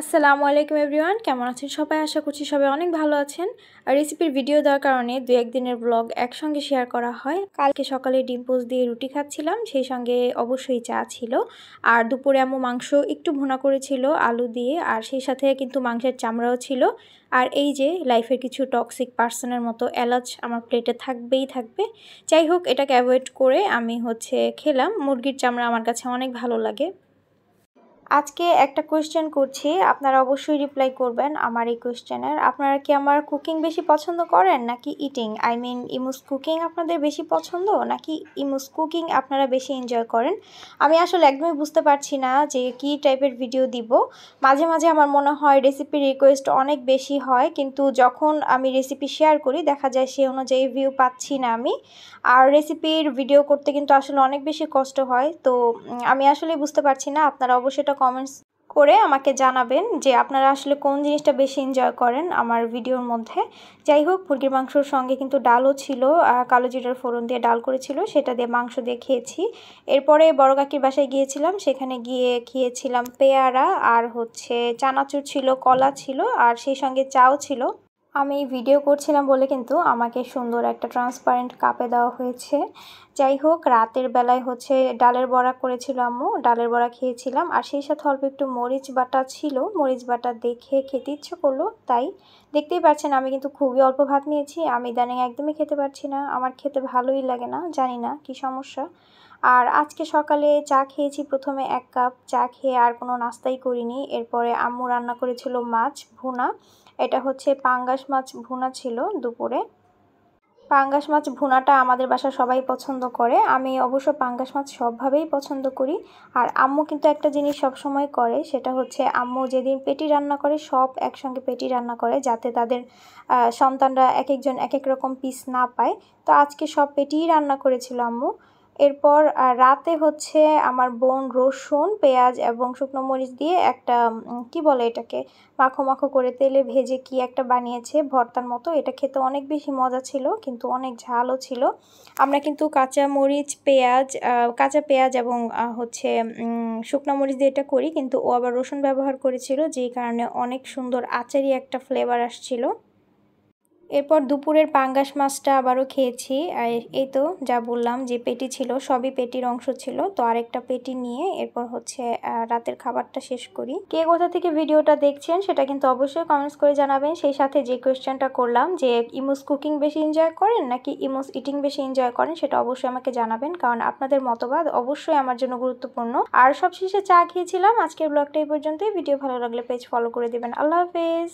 আসসালামু আলাইকুম এভরিওয়ান কেমন আছেন সবাই আশা করছি সবাই অনেক ভালো আছেন আর রেসিপির ভিডিও দেওয়ার কারণে দু একদিনের ব্লগ একসঙ্গে শেয়ার করা হয় কালকে সকালে ডিম দিয়ে রুটি খাচ্ছিলাম সেই সঙ্গে অবশ্যই চা ছিল আর দুপুরে আমু মাংস একটু ভুনা করেছিল আলু দিয়ে আর সেই সাথে কিন্তু মাংসের চামড়াও ছিল আর এই যে লাইফের কিছু টক্সিক পার্সনের মতো এলাচ আমার প্লেটে থাকবেই থাকবে যাই হোক এটাকে অ্যাভয়েড করে আমি হচ্ছে খেলাম মুরগির চামড়া আমার কাছে অনেক ভালো লাগে আজকে একটা কোয়েশ্চেন করছি আপনারা অবশ্যই রিপ্লাই করবেন আমার এই কোয়েশ্চেনের আপনারা কি আমার কুকিং বেশি পছন্দ করেন নাকি ইটিং আই মিন ইমুস কুকিং আপনাদের বেশি পছন্দ নাকি ইমুস কুকিং আপনারা বেশি এনজয় করেন আমি আসলে একদমই বুঝতে পারছি না যে কি টাইপের ভিডিও দিব মাঝে মাঝে আমার মনে হয় রেসিপি রিকোয়েস্ট অনেক বেশি হয় কিন্তু যখন আমি রেসিপি শেয়ার করি দেখা যায় সে অনুযায়ী ভিউ পাচ্ছি না আমি আর রেসিপির ভিডিও করতে কিন্তু আসলে অনেক বেশি কষ্ট হয় তো আমি আসলে বুঝতে পারছি না আপনারা অবশ্যই কমেন্টস করে আমাকে জানাবেন যে আপনারা আসলে কোন জিনিসটা বেশি এনজয় করেন আমার ভিডিওর মধ্যে যাই হোক মুরগির মাংসর সঙ্গে কিন্তু ডালও ছিল কালো জিরার ফোড়ন দিয়ে ডাল করেছিল সেটা দিয়ে মাংস দিয়ে খেয়েছি এরপরে বড় কাকির বাসায় গিয়েছিলাম সেখানে গিয়ে খেয়েছিলাম পেয়ারা আর হচ্ছে চানাচুর ছিল কলা ছিল আর সেই সঙ্গে চাও ছিল আমি ভিডিও করছিলাম বলে কিন্তু আমাকে সুন্দর একটা ট্রান্সপারেন্ট কাপে দেওয়া হয়েছে যাই হোক রাতের বেলায় হচ্ছে ডালের বড়া করেছিল আম্মু ডালের বড়া খেয়েছিলাম আর সেই সাথে অল্প একটু মরিচ বাটা ছিল মরিচ বাটা দেখে খেতে ইচ্ছে করলো তাই দেখতেই পাচ্ছেন আমি কিন্তু খুবই অল্প ভাত নিয়েছি আমি ইদানিং একদমই খেতে পারছি না আমার খেতে ভালোই লাগে না জানি না কি সমস্যা আর আজকে সকালে চা খেয়েছি প্রথমে এক কাপ চা খেয়ে আর কোনো নাস্তাই করিনি এরপরে আম্মু রান্না করেছিল মাছ ভুনা এটা হচ্ছে পাঙ্গাস মাছ ভুনা ছিল দুপুরে পাঙ্গাস মাছ ভুনাটা আমাদের বাসা সবাই পছন্দ করে আমি অবশ্য পাঙ্গাস মাছ সবভাবেই পছন্দ করি আর আম্মু কিন্তু একটা জিনিস সবসময় করে সেটা হচ্ছে আম্মু যেদিন পেটি রান্না করে সব একসঙ্গে পেটি রান্না করে যাতে তাদের সন্তানরা এক একজন এক এক রকম পিস না পায় তো আজকে সব পেটিই রান্না করেছিল আম্মু এরপর রাতে হচ্ছে আমার বোন রসুন পেঁয়াজ এবং শুকনো মরিচ দিয়ে একটা কি বলে এটাকে মাখো মাখো করে তেলে ভেজে কি একটা বানিয়েছে ভর্তার মতো এটা খেতে অনেক বেশি মজা ছিল কিন্তু অনেক ঝালও ছিল আমরা কিন্তু কাঁচা মরিচ পেঁয়াজ কাঁচা পেঁয়াজ এবং হচ্ছে শুকনো মরিচ দিয়ে এটা করি কিন্তু ও আবার রসুন ব্যবহার করেছিল যেই কারণে অনেক সুন্দর আচারি একটা ফ্লেভার আসছিল এরপর দুপুরের পাঙ্গাস মাছটা আবারও খেয়েছি আর এই তো যা বললাম যে পেটি ছিল সবই পেটির অংশ ছিল তো আরেকটা পেটি নিয়ে এরপর হচ্ছে রাতের খাবারটা শেষ করি কে কোথা থেকে ভিডিওটা দেখছেন সেটা কিন্তু অবশ্যই কমেন্টস করে জানাবেন সেই সাথে যে কোয়েশ্চেনটা করলাম যে ইমোস কুকিং বেশি এনজয় করেন নাকি ইমোস ইটিং বেশি এনজয় করেন সেটা অবশ্যই আমাকে জানাবেন কারণ আপনাদের মতবাদ অবশ্যই আমার জন্য গুরুত্বপূর্ণ আর সবশেষে চা খেয়েছিলাম আজকের ব্লগটা এই পর্যন্তই ভিডিও ভালো লাগলে পেজ ফলো করে দেবেন আল্লাহ হাফেজ